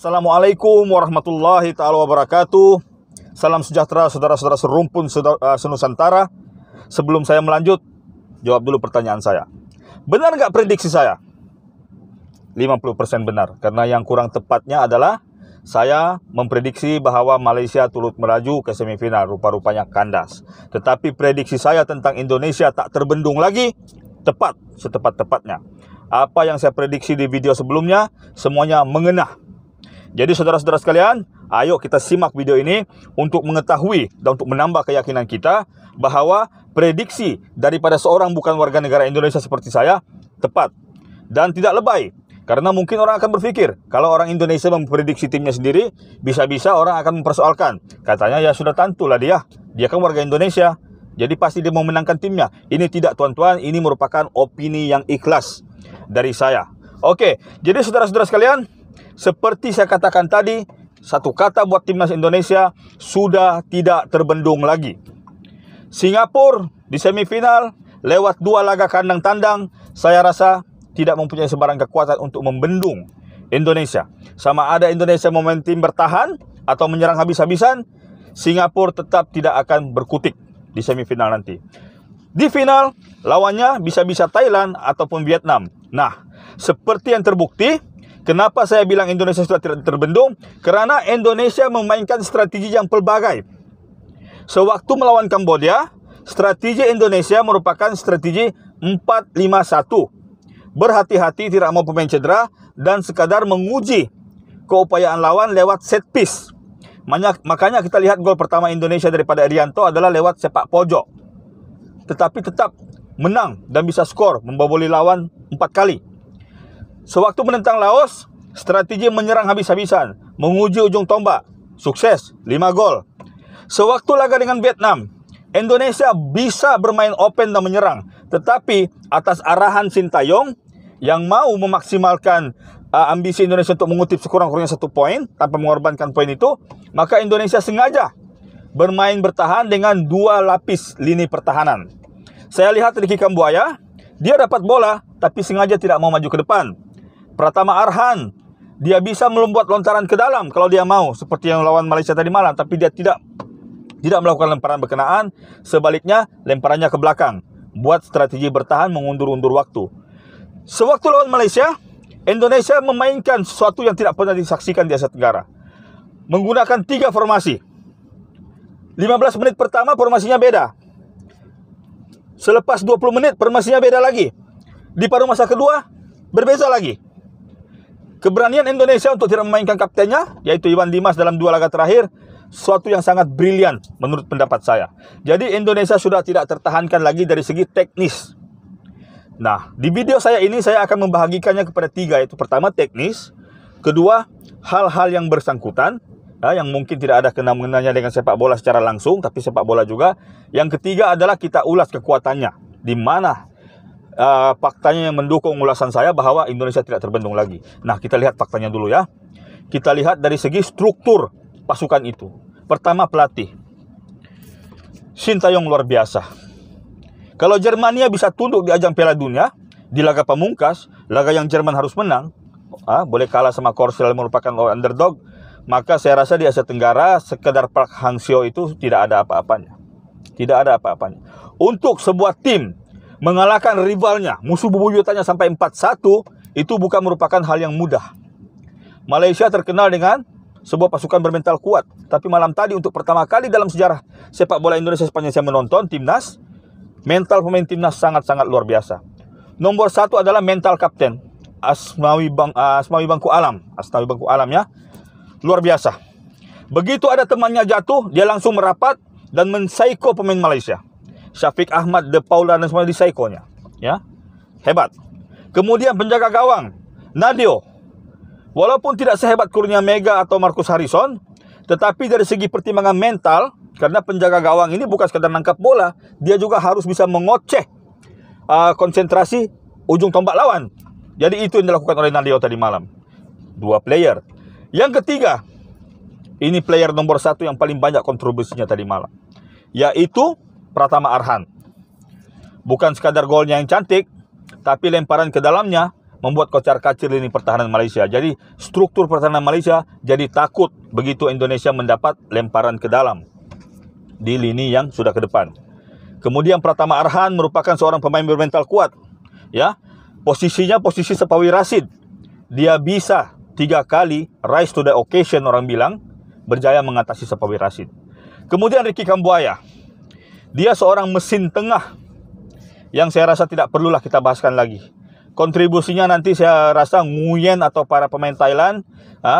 Assalamualaikum warahmatullahi taala wabarakatuh. Salam sejahtera saudara-saudara serumpun eh, senusantara. Sebelum saya melanjut, jawab dulu pertanyaan saya. Benar nggak prediksi saya? 50% benar, karena yang kurang tepatnya adalah saya memprediksi bahwa Malaysia turut meraju ke semifinal, rupa-rupanya kandas. Tetapi prediksi saya tentang Indonesia tak terbendung lagi, tepat, setepat-tepatnya. Apa yang saya prediksi di video sebelumnya, semuanya mengenah jadi saudara-saudara sekalian, ayo kita simak video ini untuk mengetahui dan untuk menambah keyakinan kita bahwa prediksi daripada seorang bukan warga negara Indonesia seperti saya tepat dan tidak lebay. Karena mungkin orang akan berpikir, kalau orang Indonesia memprediksi timnya sendiri, bisa-bisa orang akan mempersoalkan. Katanya ya sudah tentulah dia, dia kan warga Indonesia. Jadi pasti dia mau menangkan timnya. Ini tidak tuan-tuan, ini merupakan opini yang ikhlas dari saya. Oke, jadi saudara-saudara sekalian, seperti saya katakan tadi, satu kata buat timnas Indonesia sudah tidak terbendung lagi. Singapura di semifinal lewat dua laga kandang tandang, saya rasa tidak mempunyai sebarang kekuatan untuk membendung Indonesia. Sama ada Indonesia momentum bertahan atau menyerang habis-habisan, Singapura tetap tidak akan berkutik di semifinal nanti. Di final, lawannya bisa-bisa Thailand ataupun Vietnam. Nah, seperti yang terbukti, Kenapa saya bilang Indonesia sudah tidak terbendung? Karena Indonesia memainkan strategi yang pelbagai. Sewaktu melawan Kamboja, strategi Indonesia merupakan strategi 451. Berhati-hati tidak mau pemain cedera dan sekadar menguji keupayaan lawan lewat set piece. Makanya kita lihat gol pertama Indonesia daripada Erianto adalah lewat sepak pojok. Tetapi tetap menang dan bisa skor membobol lawan 4 kali. Sewaktu menentang Laos, strategi menyerang habis-habisan, menguji ujung tombak, sukses 5 gol. Sewaktu laga dengan Vietnam, Indonesia bisa bermain open dan menyerang, tetapi atas arahan Sintayong yang mau memaksimalkan uh, ambisi Indonesia untuk mengutip sekurang-kurangnya satu poin tanpa mengorbankan poin itu, maka Indonesia sengaja bermain bertahan dengan dua lapis lini pertahanan. Saya lihat Ricky Kambuaya, dia dapat bola tapi sengaja tidak mau maju ke depan. Pratama Arhan dia bisa melompat lontaran ke dalam kalau dia mau seperti yang lawan Malaysia tadi malam tapi dia tidak tidak melakukan lemparan berkenaan sebaliknya lemparannya ke belakang buat strategi bertahan mengundur-undur waktu sewaktu lawan Malaysia Indonesia memainkan sesuatu yang tidak pernah disaksikan di Asia Tenggara menggunakan tiga formasi 15 menit pertama formasinya beda selepas 20 menit formasinya beda lagi di paruh masa kedua berbeda lagi Keberanian Indonesia untuk tidak memainkan kaptennya, yaitu Iwan Dimas dalam dua laga terakhir, suatu yang sangat brilian menurut pendapat saya. Jadi Indonesia sudah tidak tertahankan lagi dari segi teknis. Nah, di video saya ini saya akan membahagikannya kepada tiga, yaitu pertama teknis, kedua hal-hal yang bersangkutan, ya, yang mungkin tidak ada kena mengenanya dengan sepak bola secara langsung, tapi sepak bola juga. Yang ketiga adalah kita ulas kekuatannya, di mana Eh, faktanya yang mendukung ulasan saya bahwa Indonesia tidak terbendung lagi. Nah, kita lihat faktanya dulu ya. Kita lihat dari segi struktur pasukan itu. Pertama pelatih. Sintayong luar biasa. Kalau Jermania bisa tunduk di ajang Piala Dunia, di laga pemungkas, laga yang Jerman harus menang, ah, boleh kalah sama Korsel merupakan underdog, maka saya rasa di Asia Tenggara sekedar Park Hang Seo itu tidak ada apa-apanya. Tidak ada apa-apanya. Untuk sebuah tim mengalahkan rivalnya, musuh bebuyutannya sampai 4-1, itu bukan merupakan hal yang mudah. Malaysia terkenal dengan sebuah pasukan bermental kuat, tapi malam tadi untuk pertama kali dalam sejarah sepak bola Indonesia sepanjang saya menonton timnas, mental pemain timnas sangat-sangat luar biasa. Nomor satu adalah mental kapten Asmawi Bang Asmawi Bangku Alam, Asmawi Bangku Alam ya. Luar biasa. Begitu ada temannya jatuh, dia langsung merapat dan mensaiko pemain Malaysia. Syafiq Ahmad, De Paula dan semua di Saikonya. Ya. Hebat. Kemudian penjaga gawang, Nadio. Walaupun tidak sehebat kurnia Mega atau Marcus Harrison, tetapi dari segi pertimbangan mental, karena penjaga gawang ini bukan sekedar nangkap bola, dia juga harus bisa mengoceh uh, konsentrasi ujung tombak lawan. Jadi itu yang dilakukan oleh Nadio tadi malam. Dua player. Yang ketiga, ini player nomor satu yang paling banyak kontribusinya tadi malam. Yaitu Pratama Arhan. Bukan sekadar golnya yang cantik, tapi lemparan ke dalamnya membuat kocar-kacir lini pertahanan Malaysia. Jadi struktur pertahanan Malaysia jadi takut begitu Indonesia mendapat lemparan ke dalam di lini yang sudah ke depan. Kemudian Pratama Arhan merupakan seorang pemain bermental kuat. Ya, posisinya posisi Sepawi Rasid. Dia bisa tiga kali rise to the occasion orang bilang berjaya mengatasi Sepawi Rasid. Kemudian Ricky Kambuaya dia seorang mesin tengah yang saya rasa tidak perlulah kita bahaskan lagi. Kontribusinya nanti saya rasa Nguyen atau para pemain Thailand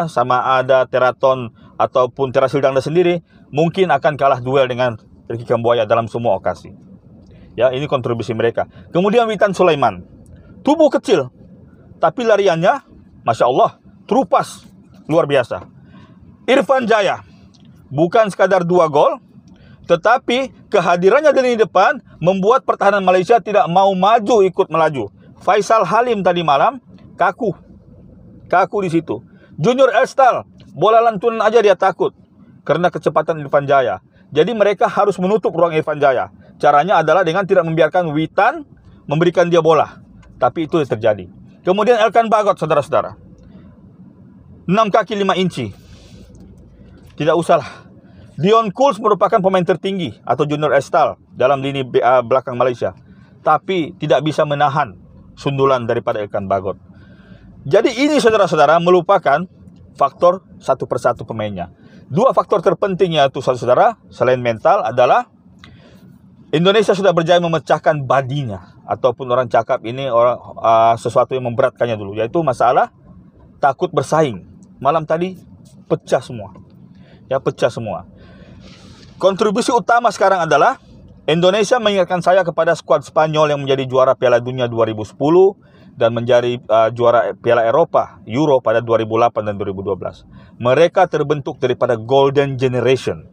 sama ada Teraton ataupun Terasildangda sendiri mungkin akan kalah duel dengan Ricky Kambuaya dalam semua okasi. Ya, ini kontribusi mereka. Kemudian Witan Sulaiman. Tubuh kecil, tapi lariannya, Masya Allah, terupas. Luar biasa. Irfan Jaya. Bukan sekadar dua gol, tetapi kehadirannya di lini depan membuat pertahanan Malaysia tidak mau maju ikut melaju. Faisal Halim tadi malam kaku. Kaku di situ. Junior Elstal bola lantunan aja dia takut karena kecepatan Irfan Jaya. Jadi mereka harus menutup ruang Irfan Jaya. Caranya adalah dengan tidak membiarkan Witan memberikan dia bola. Tapi itu terjadi. Kemudian Elkan Bagot saudara-saudara. 6 kaki 5 inci. Tidak usahlah Dion Kuls merupakan pemain tertinggi atau junior Estal dalam lini ah, belakang Malaysia, tapi tidak bisa menahan sundulan daripada Elkan Bagot. Jadi ini saudara-saudara melupakan faktor satu persatu pemainnya. Dua faktor terpentingnya yaitu saudara-saudara selain mental adalah Indonesia sudah berjaya memecahkan badinya ataupun orang cakap ini orang uh, sesuatu yang memberatkannya dulu yaitu masalah takut bersaing. Malam tadi pecah semua. Ya pecah semua. Kontribusi utama sekarang adalah Indonesia mengingatkan saya kepada skuad Spanyol yang menjadi juara Piala Dunia 2010 dan menjadi uh, juara Piala Eropa Euro pada 2008 dan 2012. Mereka terbentuk daripada Golden Generation.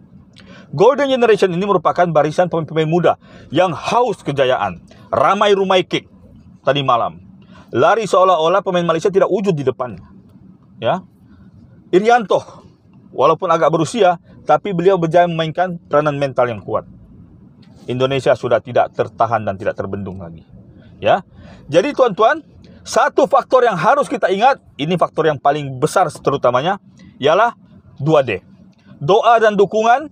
Golden Generation ini merupakan barisan pemain-pemain muda yang haus kejayaan, ramai rumai kick tadi malam. Lari seolah-olah pemain Malaysia tidak wujud di depan. Ya. Irianto walaupun agak berusia tapi beliau berjaya memainkan peranan mental yang kuat. Indonesia sudah tidak tertahan dan tidak terbendung lagi. Ya. Jadi tuan-tuan, satu faktor yang harus kita ingat, ini faktor yang paling besar terutamanya ialah 2D. Doa dan dukungan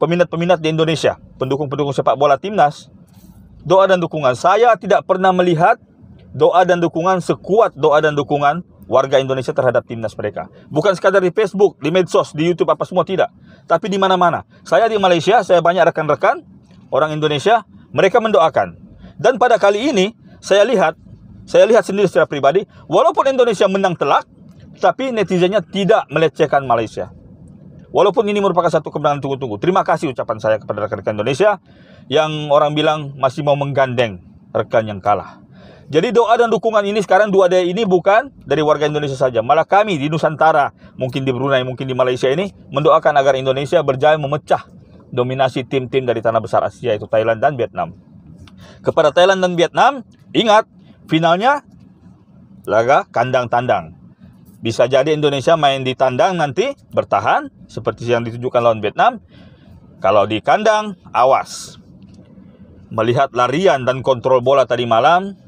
peminat-peminat di Indonesia, pendukung-pendukung sepak bola timnas. Doa dan dukungan. Saya tidak pernah melihat doa dan dukungan sekuat doa dan dukungan warga Indonesia terhadap timnas mereka. Bukan sekadar di Facebook, di medsos, di YouTube apa semua tidak, tapi di mana-mana. Saya di Malaysia, saya banyak rekan-rekan orang Indonesia, mereka mendoakan. Dan pada kali ini saya lihat, saya lihat sendiri secara pribadi, walaupun Indonesia menang telak, tapi netizennya tidak melecehkan Malaysia. Walaupun ini merupakan satu kemenangan tunggu-tunggu. Terima kasih ucapan saya kepada rekan-rekan Indonesia yang orang bilang masih mau menggandeng rekan yang kalah. Jadi doa dan dukungan ini sekarang dua daya ini bukan dari warga Indonesia saja, malah kami di Nusantara, mungkin di Brunei, mungkin di Malaysia ini mendoakan agar Indonesia berjaya memecah dominasi tim-tim dari tanah besar Asia yaitu Thailand dan Vietnam. Kepada Thailand dan Vietnam, ingat finalnya laga kandang tandang. Bisa jadi Indonesia main di tandang nanti bertahan seperti yang ditunjukkan lawan Vietnam. Kalau di kandang, awas. Melihat larian dan kontrol bola tadi malam,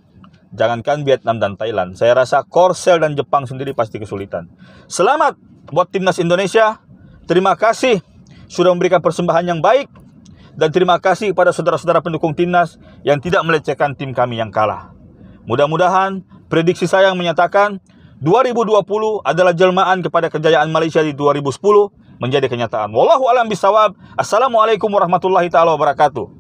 Jangankan Vietnam dan Thailand, saya rasa Korsel dan Jepang sendiri pasti kesulitan. Selamat buat timnas Indonesia. Terima kasih sudah memberikan persembahan yang baik dan terima kasih kepada saudara-saudara pendukung timnas yang tidak melecehkan tim kami yang kalah. Mudah-mudahan prediksi saya yang menyatakan 2020 adalah jelmaan kepada kejayaan Malaysia di 2010 menjadi kenyataan. Wallahu alam bisawab. Assalamualaikum warahmatullahi taala wabarakatuh.